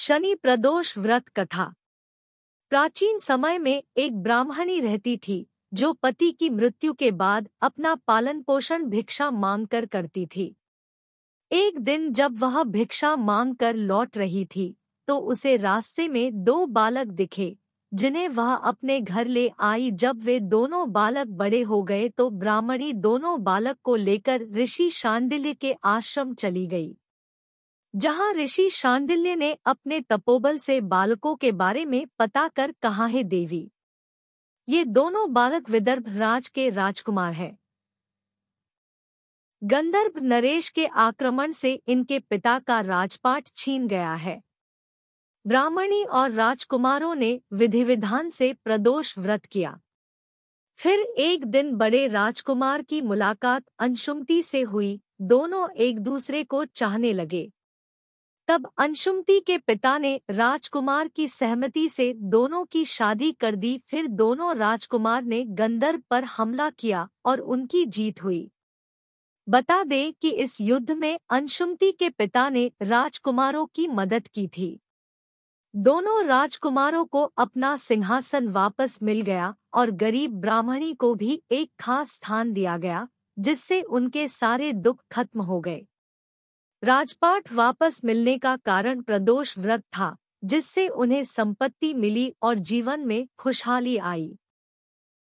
शनि प्रदोष व्रत कथा प्राचीन समय में एक ब्राह्मणी रहती थी जो पति की मृत्यु के बाद अपना पालन पोषण भिक्षा मांगकर करती थी एक दिन जब वह भिक्षा मांगकर लौट रही थी तो उसे रास्ते में दो बालक दिखे जिन्हें वह अपने घर ले आई जब वे दोनों बालक बड़े हो गए तो ब्राह्मणी दोनों बालक को लेकर ऋषि शांडिल्य के आश्रम चली गई जहां ऋषि शांडिल्य ने अपने तपोबल से बालकों के बारे में पता कर कहा है देवी ये दोनों बालक विदर्भ राज के राजकुमार हैं गंधर्भ नरेश के आक्रमण से इनके पिता का राजपाट छीन गया है ब्राह्मणी और राजकुमारों ने विधि विधान से प्रदोष व्रत किया फिर एक दिन बड़े राजकुमार की मुलाकात अंशुमती से हुई दोनों एक दूसरे को चाहने लगे तब अंशुमति के पिता ने राजकुमार की सहमति से दोनों की शादी कर दी फिर दोनों राजकुमार ने गंधर्व पर हमला किया और उनकी जीत हुई बता दें कि इस युद्ध में अंशुमति के पिता ने राजकुमारों की मदद की थी दोनों राजकुमारों को अपना सिंहासन वापस मिल गया और गरीब ब्राह्मणी को भी एक खास स्थान दिया गया जिससे उनके सारे दुख खत्म हो गए राजपाट वापस मिलने का कारण प्रदोष व्रत था जिससे उन्हें संपत्ति मिली और जीवन में खुशहाली आई